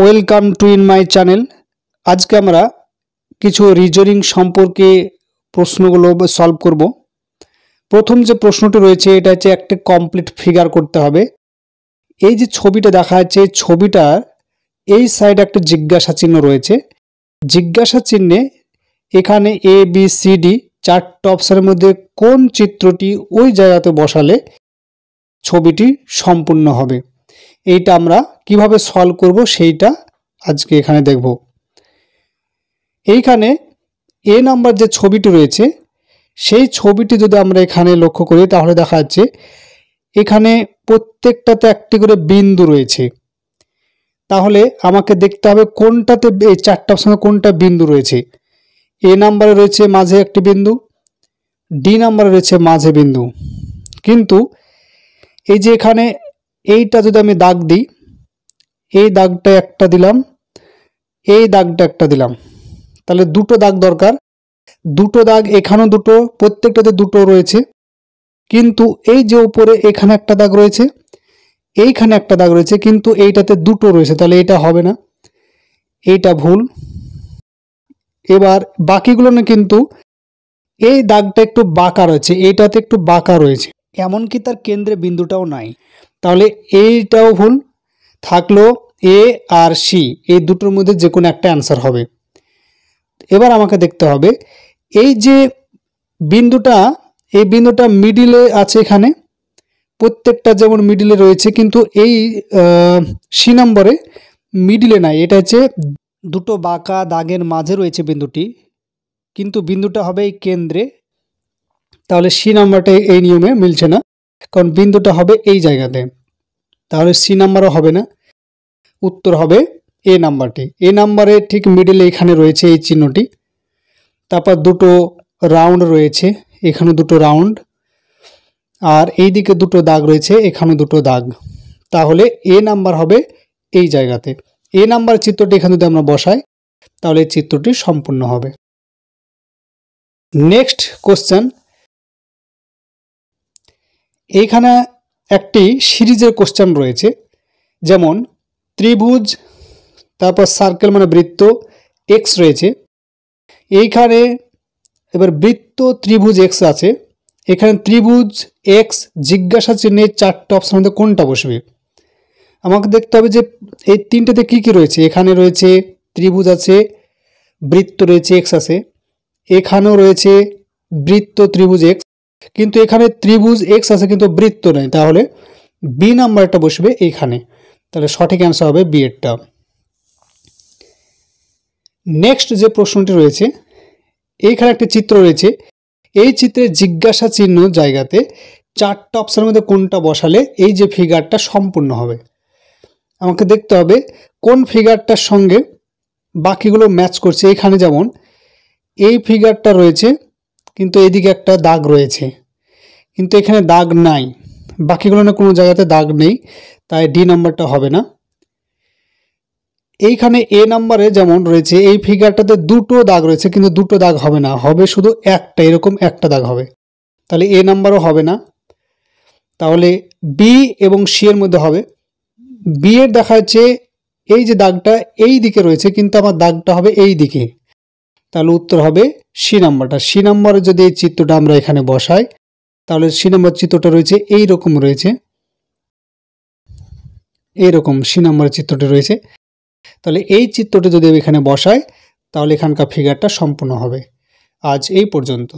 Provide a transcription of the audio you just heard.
welcome to in my channel আজকে আমরা কিছু রিজনিং সম্পর্কে প্রশ্নগুলো সলভ করব প্রথম যে প্রশ্নটি রয়েছে এটা হচ্ছে একটা কমপ্লিট ফিগার করতে হবে এই যে ছবিটা দেখা যাচ্ছে ছবিটার এই সাইডে একটা জিজ্ঞাসা চিহ্ন রয়েছে জিজ্ঞাসা চিহ্নে এখানে এ বি সি ডি চারটে অপশানের মধ্যে কোন চিত্রটি ওই জায়গাতে বসালে ছবিটি সম্পূর্ণ হবে এইটা আমরা কিভাবে সলভ করব সেইটা আজকে এখানে দেখব এইখানে এ নাম্বার যে ছবিটি রয়েছে সেই ছবিটি যদি আমরা এখানে লক্ষ্য করি তাহলে দেখা যাচ্ছে এখানে প্রত্যেকটাতে একটি করে বিন্দু রয়েছে তাহলে আমাকে দেখতে হবে কোনটাতে এই চারটা অপশানে কোনটা বিন্দু রয়েছে এ নাম্বারে রয়েছে মাঝে একটি বিন্দু ডি নাম্বারে রয়েছে মাঝে বিন্দু কিন্তু এই যে এখানে এইটা যদি আমি দাগ দিই এই দাগটা একটা দিলাম এই দাগটা একটা দিলাম তাহলে দুটো দাগ দরকার দুটো দাগ এখানেও দুটো প্রত্যেকটাতে দুটো রয়েছে কিন্তু এই যে উপরে এখানে একটা দাগ রয়েছে এইখানে একটা দাগ রয়েছে কিন্তু এইটাতে দুটো রয়েছে তাহলে এটা হবে না এইটা ভুল এবার বাকিগুলো না কিন্তু এই দাগটা একটু বাঁকা রয়েছে এইটাতে একটু বাঁকা রয়েছে এমনকি তার কেন্দ্রে বিন্দুটাও নাই তাহলে এইটাও ভুল থাকলো এ আর সি এই দুটোর মধ্যে যে কোনো একটা অ্যান্সার হবে এবার আমাকে দেখতে হবে এই যে বিন্দুটা এই বিন্দুটা মিডিলে আছে এখানে প্রত্যেকটা যেমন মিডিলে রয়েছে কিন্তু এই সি নম্বরে মিডিলে নাই এটা হচ্ছে দুটো বাঁকা দাগের মাঝে রয়েছে বিন্দুটি কিন্তু বিন্দুটা হবে এই কেন্দ্রে তাহলে সি নাম্বারটা এই নিয়মে মিলছে না কারণ বিন্দুটা হবে এই জায়গাতে তাহলে সি নাম্বারও হবে না উত্তর হবে এ নাম্বারটি এ নাম্বারে ঠিক মিডলে এখানে রয়েছে এই চিহ্নটি তারপর দুটো রাউন্ড রয়েছে এখানে দুটো রাউন্ড আর এই দিকে দুটো দাগ রয়েছে এখানে দুটো দাগ তাহলে এ নাম্বার হবে এই জায়গাতে এ নাম্বার চিত্রটি এখানে যদি আমরা বসাই তাহলে চিত্রটি সম্পূর্ণ হবে নেক্সট কোশ্চেন এইখানে একটি সিরিজের কোশ্চেন রয়েছে যেমন ত্রিভুজ তারপর সার্কেল মানে বৃত্ত এক্স রয়েছে এইখানে এবার বৃত্ত ত্রিভুজ এক্স আছে এখানে ত্রিভুজ এক্স জিজ্ঞাসা চিহ্নে চারটে অপশান মধ্যে কোনটা বসবে আমাকে দেখতে হবে যে এই তিনটেতে কি কি রয়েছে এখানে রয়েছে ত্রিভুজ আছে বৃত্ত রয়েছে এক্স আছে এখানেও রয়েছে বৃত্ত ত্রিভুজ এক্স কিন্তু এখানে ত্রিভুজ এক্স আছে কিন্তু বৃত্ত নেই তাহলে বি নাম্বারটা বসবে এইখানে তাহলে সঠিক অ্যান্সার হবে বি এরটা নেক্সট যে প্রশ্নটি রয়েছে এইখানে একটি চিত্র রয়েছে এই চিত্রে জিজ্ঞাসা চিহ্ন জায়গাতে চারটা অপশানের মধ্যে কোনটা বসালে এই যে ফিগারটা সম্পূর্ণ হবে আমাকে দেখতে হবে কোন ফিগারটার সঙ্গে বাকিগুলো ম্যাচ করছে এখানে যেমন এই ফিগারটা রয়েছে কিন্তু এদিকে একটা দাগ রয়েছে কিন্তু এখানে দাগ নাই বাকিগুলো না কোনো জায়গাতে দাগ নেই তাই ডি নাম্বারটা হবে না এইখানে এ নাম্বারে যেমন রয়েছে এই ফিগারটাতে দুটো দাগ রয়েছে কিন্তু দুটো দাগ হবে না হবে শুধু একটা এরকম একটা দাগ হবে তাহলে এ নাম্বারও হবে না তাহলে বি এবং সি এর মধ্যে হবে বি এর দেখা যাচ্ছে এই যে দাগটা এই দিকে রয়েছে কিন্তু আমার দাগটা হবে এই দিকে তাহলে উত্তর হবে সি নাম্বারটা সি নাম্বারে যদি এই চিত্রটা আমরা এখানে বসাই তাহলে সি নাম্বার চিত্রটা রয়েছে এই রকম রয়েছে রকম সি নাম্বারের চিত্রটি রয়েছে তাহলে এই চিত্রটি যদি এখানে বসাই তাহলে এখানকার ফিগারটা সম্পূর্ণ হবে আজ এই পর্যন্ত